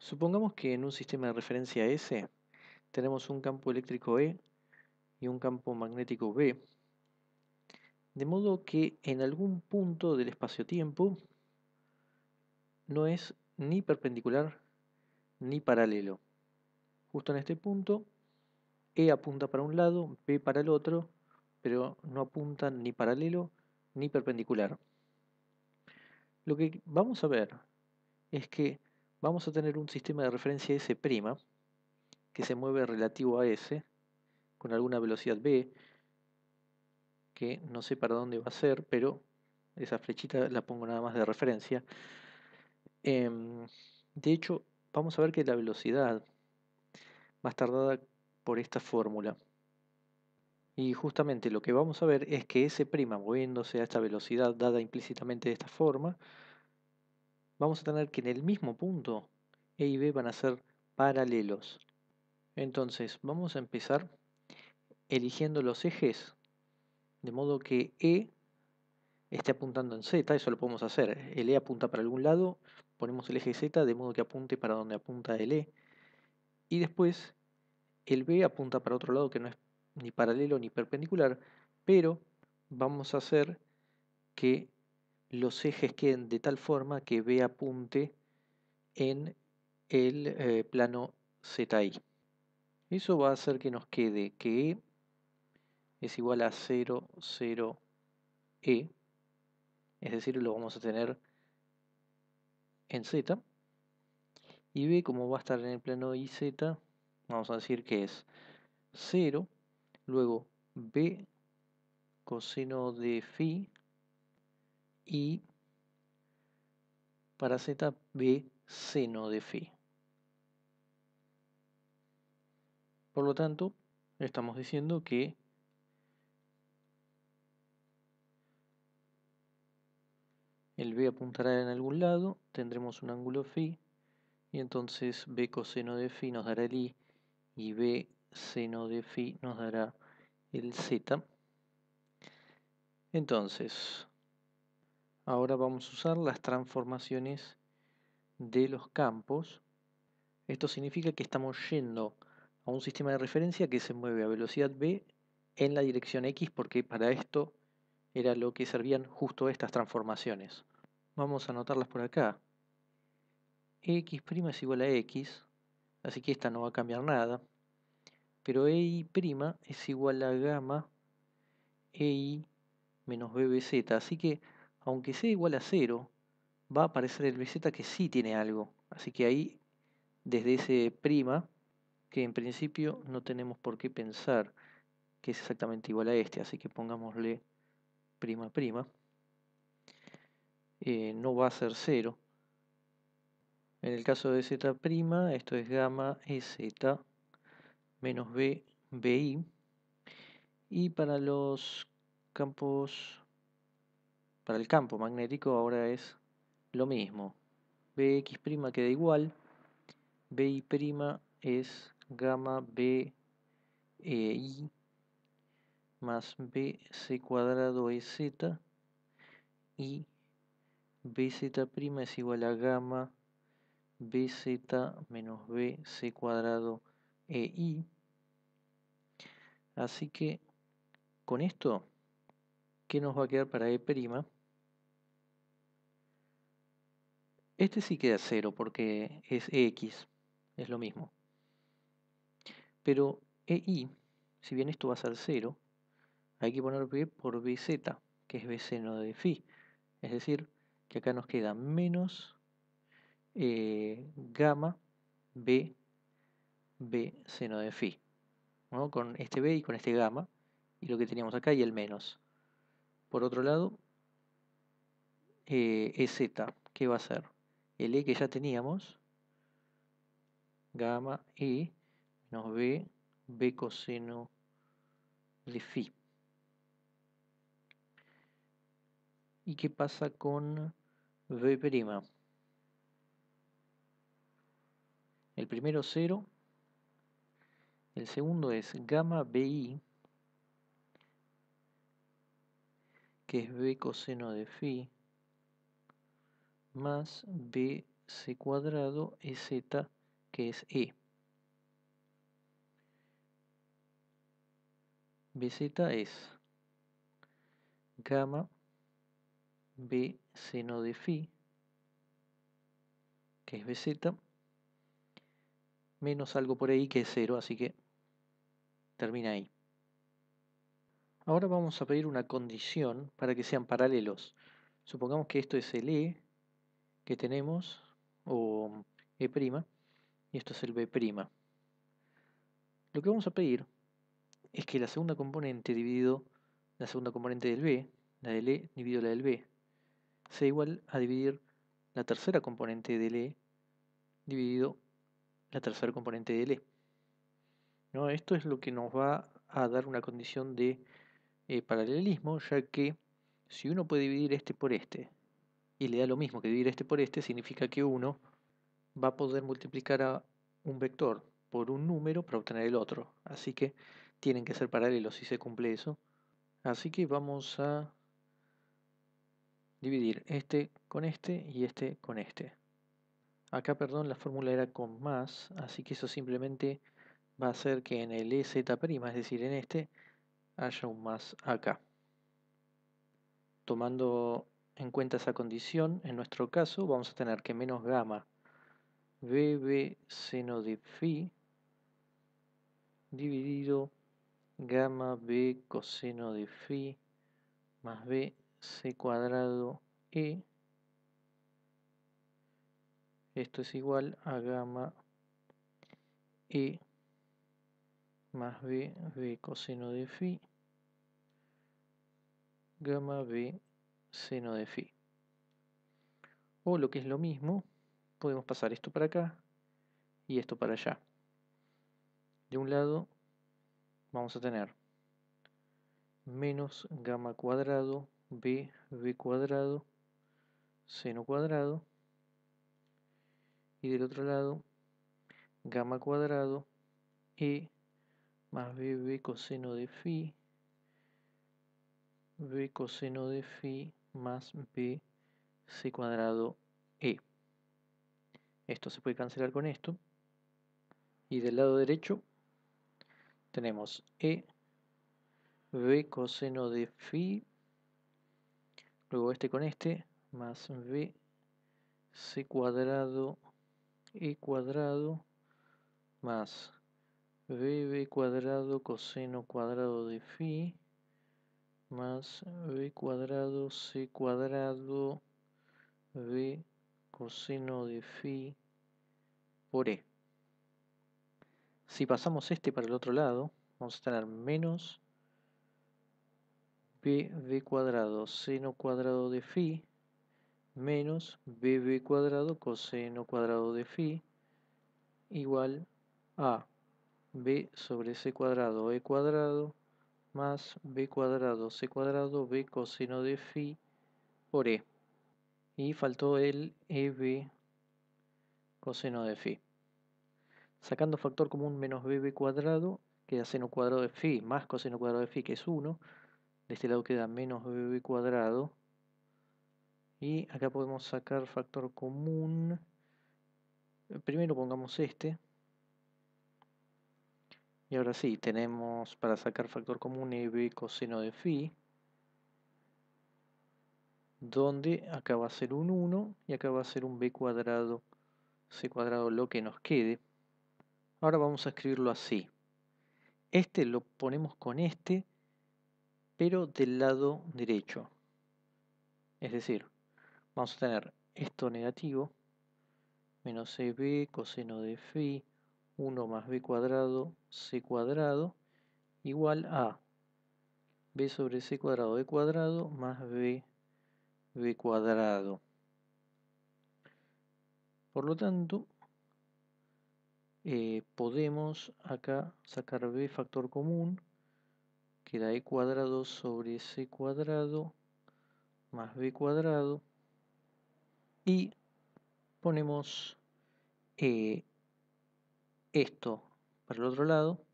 Supongamos que en un sistema de referencia S tenemos un campo eléctrico E y un campo magnético B, de modo que en algún punto del espacio-tiempo no es ni perpendicular ni paralelo. Justo en este punto, E apunta para un lado, B para el otro, pero no apunta ni paralelo ni perpendicular. Lo que vamos a ver es que vamos a tener un sistema de referencia S' que se mueve relativo a S con alguna velocidad B que no sé para dónde va a ser, pero esa flechita la pongo nada más de referencia. Em, de hecho, vamos a ver que la velocidad más tardada por esta fórmula. Y justamente lo que vamos a ver es que S' moviéndose a esta velocidad dada implícitamente de esta forma, vamos a tener que en el mismo punto E y B van a ser paralelos. Entonces vamos a empezar eligiendo los ejes de modo que E esté apuntando en Z, eso lo podemos hacer. El E apunta para algún lado, ponemos el eje Z de modo que apunte para donde apunta el E. Y después el B apunta para otro lado que no es ni paralelo ni perpendicular, pero vamos a hacer que los ejes queden de tal forma que B apunte en el eh, plano ZI. Eso va a hacer que nos quede que E es igual a 0, 0, E, es decir, lo vamos a tener en Z, y B como va a estar en el plano IZ, vamos a decir que es 0, luego B coseno de phi y para Z B seno de phi. Por lo tanto, estamos diciendo que el B apuntará en algún lado, tendremos un ángulo phi, y entonces B coseno de phi nos dará el I, y B seno de phi nos dará el Z. Entonces, Ahora vamos a usar las transformaciones de los campos. Esto significa que estamos yendo a un sistema de referencia que se mueve a velocidad b en la dirección x porque para esto era lo que servían justo estas transformaciones. Vamos a anotarlas por acá. x' es igual a x, así que esta no va a cambiar nada. Pero y' es igual a gamma ei menos bbz, así que aunque sea igual a cero, va a aparecer el BZ que sí tiene algo. Así que ahí, desde ese prima, que en principio no tenemos por qué pensar que es exactamente igual a este, así que pongámosle prima prima. Eh, no va a ser cero. En el caso de Z', esto es gamma EZ menos B, BI. Y para los campos para el campo magnético ahora es lo mismo. Bx' queda igual. Bi' es gamma B eh, más bc cuadrado ez y bz' es igual a gamma bz menos bc cuadrado ei Así que con esto, ¿qué nos va a quedar para e'? Este sí queda cero porque es X, es lo mismo. Pero EI, eh, si bien esto va a ser cero, hay que poner B por BZ, que es B seno de phi. Es decir, que acá nos queda menos eh, gamma B, B seno de phi. ¿no? Con este B y con este gamma, y lo que teníamos acá y el menos. Por otro lado, EZ, eh, e ¿qué va a ser? el E que ya teníamos, gamma E nos B, B coseno de phi. ¿Y qué pasa con B'? El primero cero, el segundo es gamma BI, que es B coseno de phi, más bc cuadrado ez que es e. bz es gamma b seno de phi, que es bz, menos algo por ahí que es cero, así que termina ahí. Ahora vamos a pedir una condición para que sean paralelos. Supongamos que esto es el E que tenemos, o E', y esto es el B'. Lo que vamos a pedir es que la segunda componente dividido la segunda componente del B, la del E dividido la del B, sea igual a dividir la tercera componente del E dividido la tercera componente del E. ¿No? Esto es lo que nos va a dar una condición de eh, paralelismo, ya que si uno puede dividir este por este, y le da lo mismo que dividir este por este, significa que uno va a poder multiplicar a un vector por un número para obtener el otro. Así que tienen que ser paralelos si se cumple eso. Así que vamos a dividir este con este y este con este. Acá, perdón, la fórmula era con más, así que eso simplemente va a hacer que en el EZ', es decir, en este, haya un más acá. Tomando en cuenta esa condición, en nuestro caso vamos a tener que menos gamma B seno de phi dividido gamma B coseno de phi más B C cuadrado E esto es igual a gamma E más B B coseno de phi gamma B seno de phi. O lo que es lo mismo, podemos pasar esto para acá y esto para allá. De un lado vamos a tener menos gamma cuadrado b b cuadrado seno cuadrado y del otro lado gamma cuadrado e más b b coseno de phi b coseno de phi más b c cuadrado e. Esto se puede cancelar con esto. Y del lado derecho tenemos e b coseno de phi, luego este con este, más b c cuadrado e cuadrado más b cuadrado coseno cuadrado de phi más b cuadrado c cuadrado b coseno de phi por e. Si pasamos este para el otro lado, vamos a tener menos b b cuadrado seno cuadrado de phi menos b b cuadrado coseno cuadrado de phi igual a b sobre c cuadrado e cuadrado más b cuadrado c cuadrado b coseno de phi por e. Y faltó el eb coseno de phi. Sacando factor común menos bb cuadrado, queda seno cuadrado de phi más coseno cuadrado de phi que es 1. De este lado queda menos bb cuadrado. Y acá podemos sacar factor común. Primero pongamos este. Y ahora sí, tenemos para sacar factor común EB coseno de phi, donde acá va a ser un 1 y acá va a ser un B cuadrado, C cuadrado, lo que nos quede. Ahora vamos a escribirlo así. Este lo ponemos con este, pero del lado derecho. Es decir, vamos a tener esto negativo, menos EB coseno de phi, 1 más b cuadrado c cuadrado igual a b sobre c cuadrado e cuadrado más b b cuadrado. Por lo tanto, eh, podemos acá sacar b factor común, queda e cuadrado sobre c cuadrado más b cuadrado y ponemos eh, esto para el otro lado.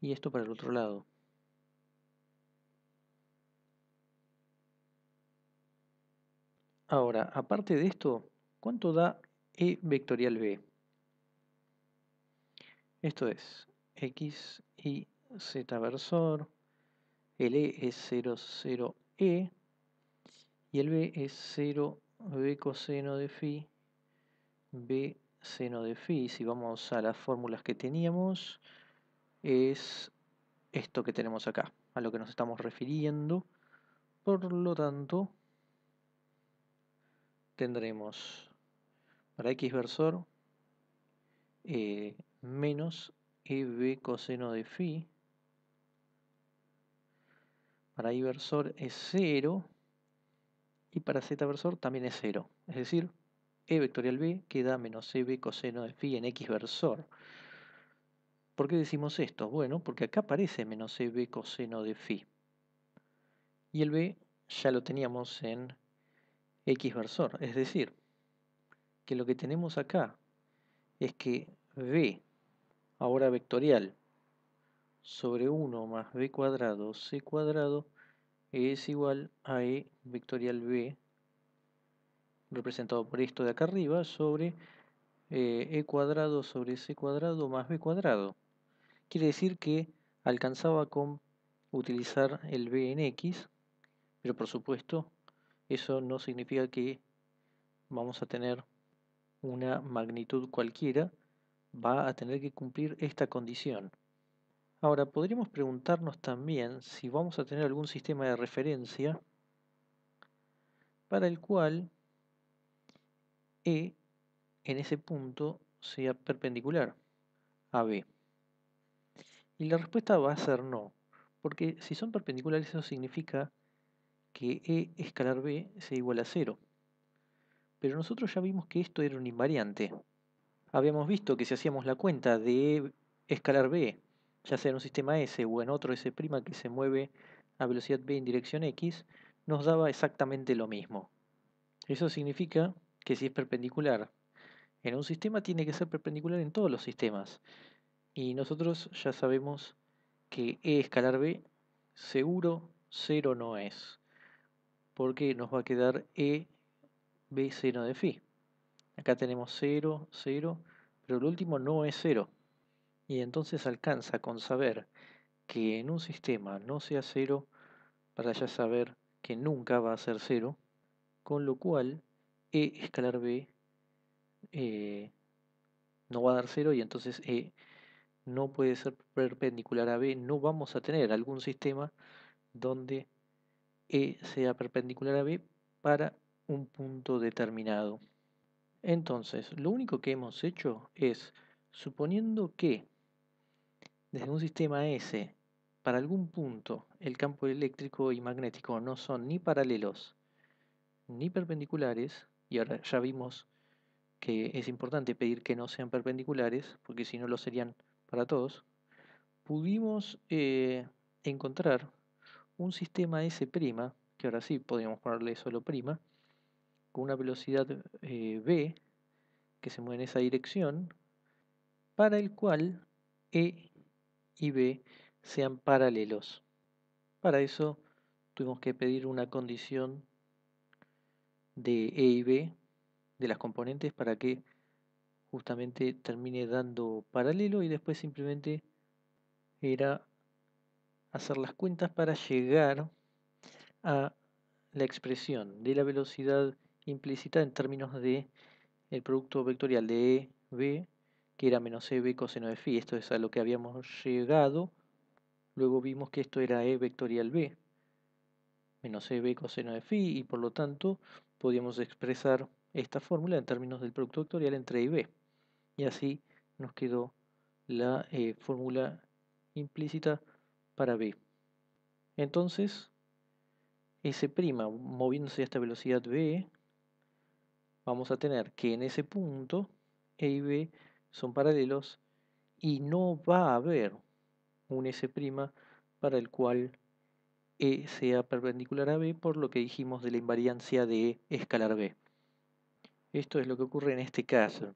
Y esto para el otro lado. Ahora, aparte de esto, ¿cuánto da E vectorial B? Esto es x, y, z versor el E es 0, e y el B es 0 B coseno de phi, B seno de phi. Si vamos a las fórmulas que teníamos, es esto que tenemos acá, a lo que nos estamos refiriendo. Por lo tanto, tendremos para x versor eh, menos menos B coseno de phi para i versor es 0 y para z versor también es 0. Es decir, e vectorial b queda menos e b coseno de phi en x versor. ¿Por qué decimos esto? Bueno, porque acá aparece menos e b coseno de phi. Y el b ya lo teníamos en x versor. Es decir, que lo que tenemos acá es que b, ahora vectorial, sobre 1 más b cuadrado c cuadrado es igual a e vectorial b representado por esto de acá arriba sobre eh, e cuadrado sobre c cuadrado más b cuadrado quiere decir que alcanzaba con utilizar el b en x pero por supuesto eso no significa que vamos a tener una magnitud cualquiera va a tener que cumplir esta condición Ahora, podríamos preguntarnos también si vamos a tener algún sistema de referencia para el cual E en ese punto sea perpendicular a B. Y la respuesta va a ser no, porque si son perpendiculares eso significa que E escalar B sea igual a cero. Pero nosotros ya vimos que esto era un invariante. Habíamos visto que si hacíamos la cuenta de E escalar B ya sea en un sistema S o en otro S' que se mueve a velocidad B en dirección x, nos daba exactamente lo mismo. Eso significa que si es perpendicular en un sistema, tiene que ser perpendicular en todos los sistemas. Y nosotros ya sabemos que E escalar B seguro 0 no es, porque nos va a quedar E B seno de phi. Acá tenemos 0, 0, pero el último no es 0 y entonces alcanza con saber que en un sistema no sea cero para ya saber que nunca va a ser cero, con lo cual E escalar B eh, no va a dar cero y entonces E no puede ser perpendicular a B, no vamos a tener algún sistema donde E sea perpendicular a B para un punto determinado. Entonces, lo único que hemos hecho es, suponiendo que desde un sistema S, para algún punto, el campo eléctrico y magnético no son ni paralelos ni perpendiculares, y ahora ya vimos que es importante pedir que no sean perpendiculares, porque si no lo serían para todos, pudimos eh, encontrar un sistema S', que ahora sí podríamos ponerle solo prima, con una velocidad eh, B, v que se mueve en esa dirección, para el cual E y B sean paralelos. Para eso tuvimos que pedir una condición de E y B de las componentes para que justamente termine dando paralelo y después simplemente era hacer las cuentas para llegar a la expresión de la velocidad implícita en términos de el producto vectorial de E, B que era menos e coseno de phi. Esto es a lo que habíamos llegado. Luego vimos que esto era e vectorial b, menos e b coseno de phi, y por lo tanto podíamos expresar esta fórmula en términos del producto vectorial entre e y b. Y así nos quedó la eh, fórmula implícita para b. Entonces, S' moviéndose a esta velocidad b, vamos a tener que en ese punto e y b son paralelos y no va a haber un S' para el cual E sea perpendicular a B por lo que dijimos de la invariancia de e escalar B. Esto es lo que ocurre en este caso.